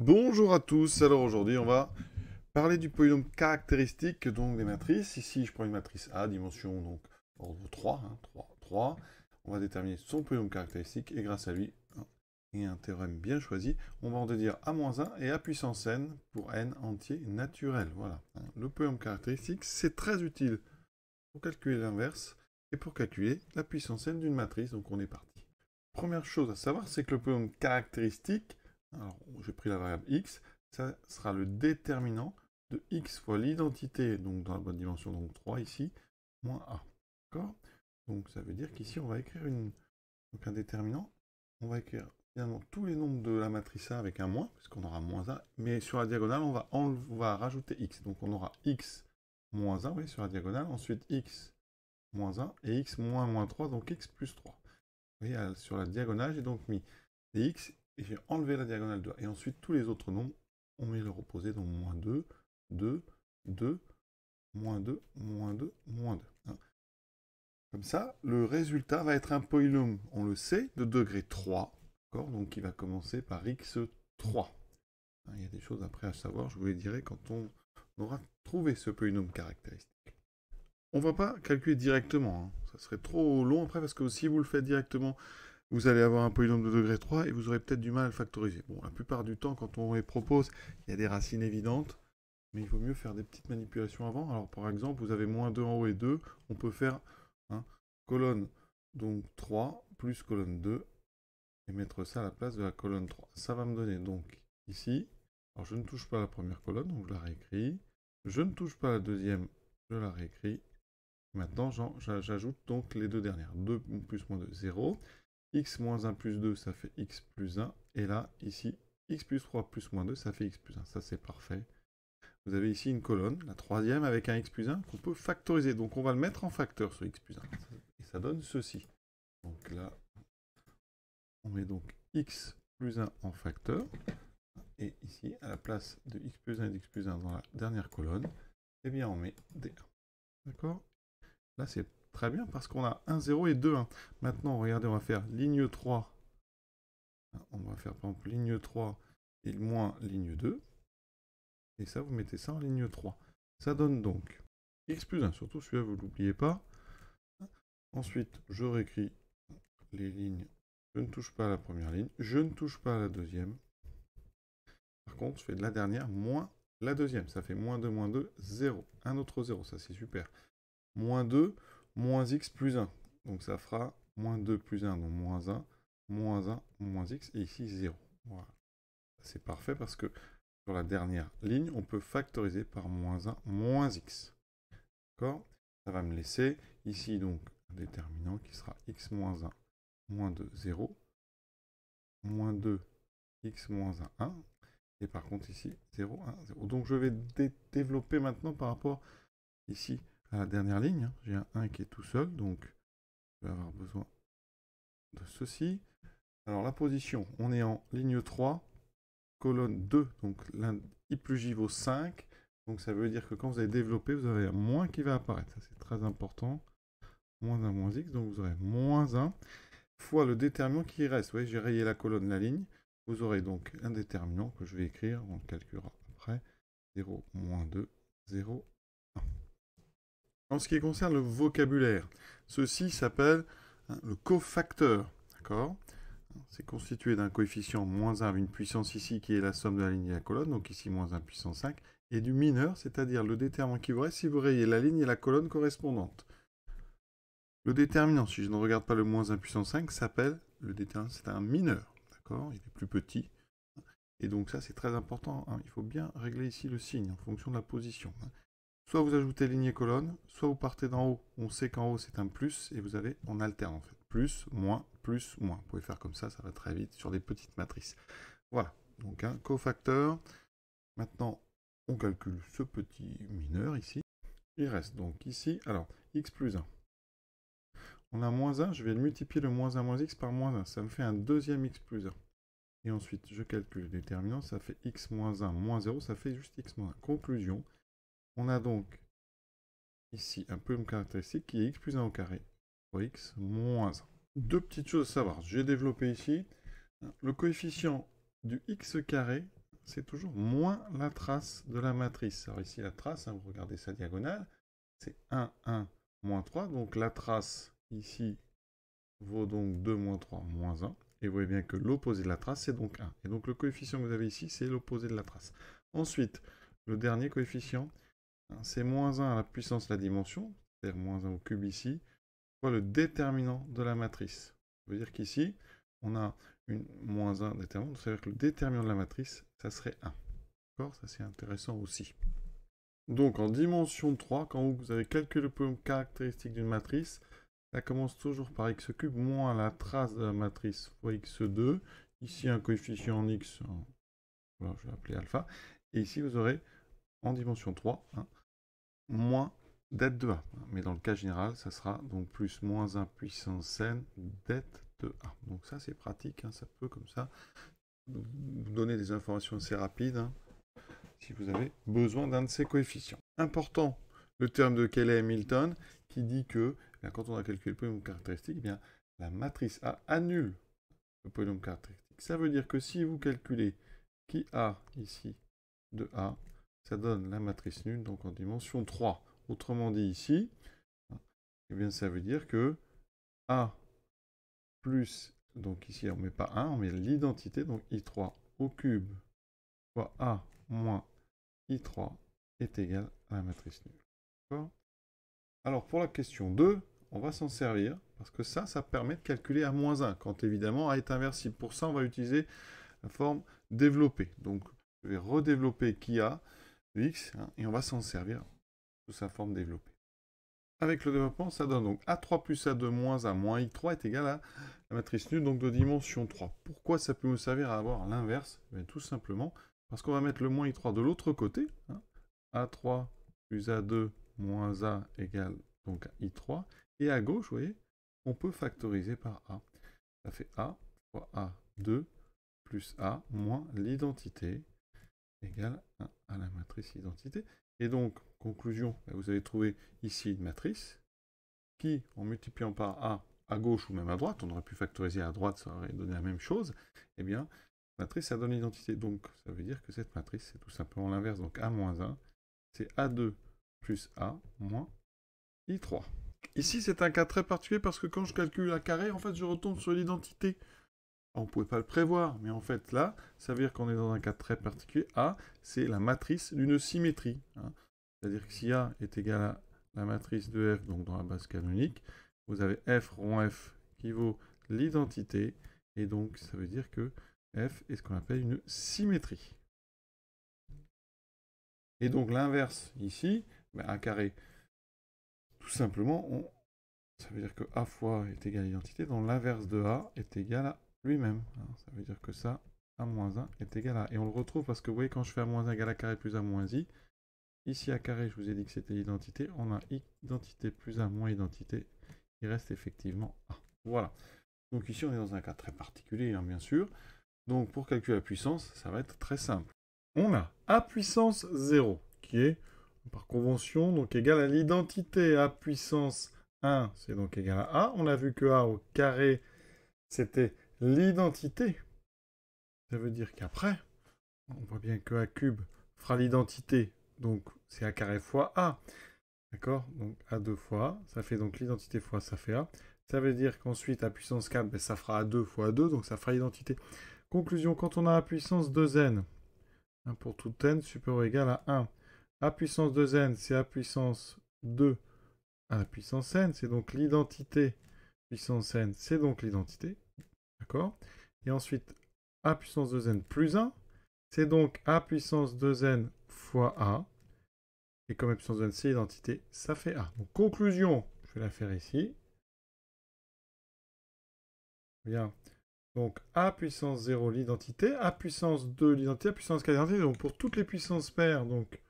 Bonjour à tous, alors aujourd'hui on va parler du polynôme caractéristique donc des matrices. Ici je prends une matrice A, dimension donc 3, 3, 3. On va déterminer son polynôme caractéristique et grâce à lui, hein, et un théorème bien choisi, on va en dédire A-1 et A puissance n pour n entier naturel. Voilà, hein. le polynôme caractéristique c'est très utile pour calculer l'inverse et pour calculer la puissance n d'une matrice. Donc on est parti. Première chose à savoir c'est que le polynôme caractéristique alors, j'ai pris la variable x, ça sera le déterminant de x fois l'identité, donc dans la bonne dimension, donc 3 ici, moins a. D'accord Donc ça veut dire qu'ici, on va écrire un déterminant, on va écrire finalement tous les nombres de la matrice A avec un moins, puisqu'on aura moins 1, mais sur la diagonale, on va, on va rajouter x. Donc on aura x moins 1 oui, sur la diagonale, ensuite x moins 1 et x moins moins 3, donc x plus 3. Vous voyez, sur la diagonale, j'ai donc mis x et j'ai enlevé la diagonale 2. Et ensuite, tous les autres nombres, on met le reposé dans moins 2, 2, 2, moins 2, moins 2, moins 2. Hein. Comme ça, le résultat va être un polynôme, on le sait, de degré 3, d'accord donc il va commencer par x3. Hein, il y a des choses après à savoir, je vous les dirai quand on aura trouvé ce polynôme caractéristique. On ne va pas calculer directement, hein. ça serait trop long après, parce que si vous le faites directement, vous allez avoir un polynôme de degré 3 et vous aurez peut-être du mal à le factoriser. Bon, la plupart du temps, quand on les propose, il y a des racines évidentes, mais il vaut mieux faire des petites manipulations avant. Alors, par exemple, vous avez moins 2 en haut et 2, on peut faire colonne donc 3 plus colonne 2 et mettre ça à la place de la colonne 3. Ça va me donner donc ici, alors je ne touche pas la première colonne, donc je la réécris. Je ne touche pas la deuxième, je la réécris. Maintenant, j'ajoute donc les deux dernières. 2 plus moins 2, 0 x moins 1 plus 2, ça fait x plus 1. Et là, ici, x plus 3 plus moins 2, ça fait x plus 1. Ça, c'est parfait. Vous avez ici une colonne, la troisième, avec un x plus 1 qu'on peut factoriser. Donc, on va le mettre en facteur, sur x plus 1. Et ça donne ceci. Donc là, on met donc x plus 1 en facteur. Et ici, à la place de x plus 1 et d'x plus 1 dans la dernière colonne, eh bien, on met d1. D'accord Là, c'est Très bien, parce qu'on a 1, 0 et 2, 1. Maintenant, regardez, on va faire ligne 3. Ah, on va faire par exemple ligne 3 et moins ligne 2. Et ça, vous mettez ça en ligne 3. Ça donne donc x plus 1, surtout celui-là, vous ne l'oubliez pas. Ensuite, je réécris les lignes. Je ne touche pas à la première ligne, je ne touche pas à la deuxième. Par contre, je fais de la dernière moins la deuxième. Ça fait moins 2, moins 2, 0. Un autre 0, ça c'est super. Moins 2, moins x plus 1. Donc ça fera moins 2 plus 1, donc moins 1, moins 1, moins x, et ici 0. Voilà. C'est parfait parce que sur la dernière ligne, on peut factoriser par moins 1, moins x. D'accord Ça va me laisser ici donc un déterminant qui sera x moins 1, moins 2, 0, moins 2, x moins 1, 1. Et par contre ici, 0, 1, 0. Donc je vais développer maintenant par rapport ici la dernière ligne. Hein, j'ai un 1 qui est tout seul, donc je vais avoir besoin de ceci. Alors la position, on est en ligne 3, colonne 2, donc I plus J vaut 5. Donc ça veut dire que quand vous allez développer, vous aurez un moins qui va apparaître. Ça c'est très important. Moins 1, moins x, donc vous aurez moins 1 fois le déterminant qui reste. Vous voyez, j'ai rayé la colonne, la ligne. Vous aurez donc un déterminant que je vais écrire, on le calculera après. 0, moins 2, 0, en ce qui concerne le vocabulaire, ceci s'appelle hein, le cofacteur. D'accord C'est constitué d'un coefficient moins 1 une puissance ici qui est la somme de la ligne et la colonne, donc ici moins 1 puissance 5, et du mineur, c'est-à-dire le déterminant qui vous reste si vous rayez la ligne et la colonne correspondantes. Le déterminant, si je ne regarde pas le moins 1 puissance 5, s'appelle, le déterminant, c'est un mineur. D'accord Il est plus petit. Et donc ça, c'est très important. Hein, il faut bien régler ici le signe en fonction de la position. Hein. Soit vous ajoutez ligne et colonne, soit vous partez d'en haut. On sait qu'en haut c'est un plus et vous avez, on alterne en fait. Plus, moins, plus, moins. Vous pouvez faire comme ça, ça va très vite sur des petites matrices. Voilà, donc un hein, cofacteur. Maintenant, on calcule ce petit mineur ici. Il reste donc ici, alors, x plus 1. On a moins 1, je vais multiplier le moins 1 moins x par moins 1. Ça me fait un deuxième x plus 1. Et ensuite, je calcule le déterminant, ça fait x moins 1 moins 0, ça fait juste x moins 1. Conclusion, on a donc ici un peu une caractéristique qui est x plus 1 au carré fois x moins 1. Deux petites choses à savoir. J'ai développé ici hein, le coefficient du x carré, c'est toujours moins la trace de la matrice. Alors ici, la trace, hein, vous regardez sa diagonale, c'est 1, 1, moins 3. Donc la trace ici vaut donc 2 moins 3 moins 1. Et vous voyez bien que l'opposé de la trace, c'est donc 1. Et donc le coefficient que vous avez ici, c'est l'opposé de la trace. Ensuite, le dernier coefficient, Hein, c'est moins 1 à la puissance de la dimension, c'est-à-dire moins 1 au cube ici, fois le déterminant de la matrice. Ça veut dire qu'ici, on a une moins 1 déterminant, ça veut dire que le déterminant de la matrice, ça serait 1. D'accord Ça, c'est intéressant aussi. Donc, en dimension 3, quand vous avez calculé le point caractéristique d'une matrice, ça commence toujours par x cube moins la trace de la matrice fois x2. Ici, un coefficient en x, je vais l'appeler alpha. Et ici, vous aurez en dimension 3, moins dette de A. Mais dans le cas général, ça sera donc plus moins 1 puissance n dette de A. Donc ça, c'est pratique. Hein, ça peut, comme ça, vous donner des informations assez rapides hein, si vous avez besoin d'un de ces coefficients. Important, le terme de Kelly hamilton qui dit que eh quand on a calculé le polynôme caractéristique, eh bien, la matrice A annule le polynôme caractéristique. Ça veut dire que si vous calculez qui A ici de A, ça donne la matrice nulle, donc en dimension 3. Autrement dit ici, eh bien ça veut dire que A plus, donc ici on ne met pas 1, on met l'identité, donc I3 au cube fois A moins I3 est égal à la matrice nulle. Alors pour la question 2, on va s'en servir, parce que ça, ça permet de calculer à moins 1, quand évidemment A est inversible. Pour ça, on va utiliser la forme développée. Donc je vais redévelopper qui A, X, hein, et on va s'en servir sous sa forme développée. Avec le développement, ça donne donc A3 plus A2 moins A moins I3 est égal à la matrice nulle donc de dimension 3. Pourquoi ça peut nous servir à avoir l'inverse eh Tout simplement parce qu'on va mettre le moins I3 de l'autre côté. Hein. A3 plus A2 moins A égale donc à I3. Et à gauche, vous voyez, on peut factoriser par A. Ça fait A fois A2 plus A moins l'identité égale 1 à la matrice identité. Et donc, conclusion, bah, vous avez trouvé ici une matrice qui, en multipliant par A à gauche ou même à droite, on aurait pu factoriser à droite, ça aurait donné la même chose, eh bien, matrice, ça donne l'identité. Donc, ça veut dire que cette matrice, c'est tout simplement l'inverse. Donc, A-1, c'est A2 plus A moins I3. Ici, c'est un cas très particulier parce que quand je calcule un carré, en fait, je retombe sur l'identité on ne pouvait pas le prévoir, mais en fait là, ça veut dire qu'on est dans un cas très particulier. A, c'est la matrice d'une symétrie. Hein. C'est-à-dire que si A est égal à la matrice de F, donc dans la base canonique, vous avez F rond F qui vaut l'identité, et donc ça veut dire que F est ce qu'on appelle une symétrie. Et donc l'inverse ici, un ben, carré, tout simplement, on, ça veut dire que A fois est égal à l'identité, donc l'inverse de A est égal à lui-même. Ça veut dire que ça, a moins 1 est égal à... Et on le retrouve parce que vous voyez, quand je fais a moins 1 égal à carré plus a moins i, ici à carré, je vous ai dit que c'était l'identité, on a identité plus a moins identité, il reste effectivement a. Voilà. Donc ici, on est dans un cas très particulier, hein, bien sûr. Donc pour calculer la puissance, ça va être très simple. On a a puissance 0, qui est, par convention, donc égal à l'identité a puissance 1, c'est donc égal à a. On a vu que a au carré, c'était l'identité. Ça veut dire qu'après, on voit bien que A cube fera l'identité, donc c'est A carré fois A. D'accord Donc a deux fois A, ça fait donc l'identité fois ça fait A. Ça veut dire qu'ensuite A puissance 4, ben, ça fera A2 fois A2, donc ça fera l'identité. Conclusion, quand on a A puissance 2n, hein, pour tout n supérieur ou égal à 1, A puissance 2n, c'est A puissance 2 à puissance n, c'est donc l'identité puissance n, c'est donc l'identité. Et ensuite, a puissance 2n plus 1, c'est donc a puissance 2n fois a. Et comme a puissance 2n, c'est l'identité, ça fait a. Donc conclusion, je vais la faire ici. Bien. Donc a puissance 0 l'identité, a puissance 2 l'identité, a puissance 4 l'identité. Donc pour toutes les puissances paires, donc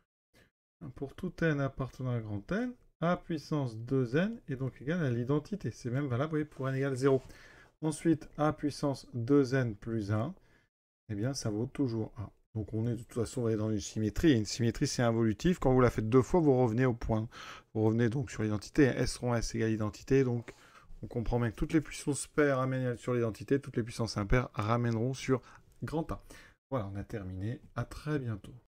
pour tout n appartenant à grand n, a puissance 2n est donc égale à l'identité. C'est même valable pour n égale 0. Ensuite, a puissance 2n plus 1, eh bien, ça vaut toujours a. Donc on est de toute façon dans une symétrie. Une symétrie, c'est involutif. Quand vous la faites deux fois, vous revenez au point. Vous revenez donc sur l'identité. S rond S égale identité. Donc on comprend bien que toutes les puissances paires ramènent sur l'identité, toutes les puissances impaires ramèneront sur grand A. Voilà, on a terminé. À très bientôt.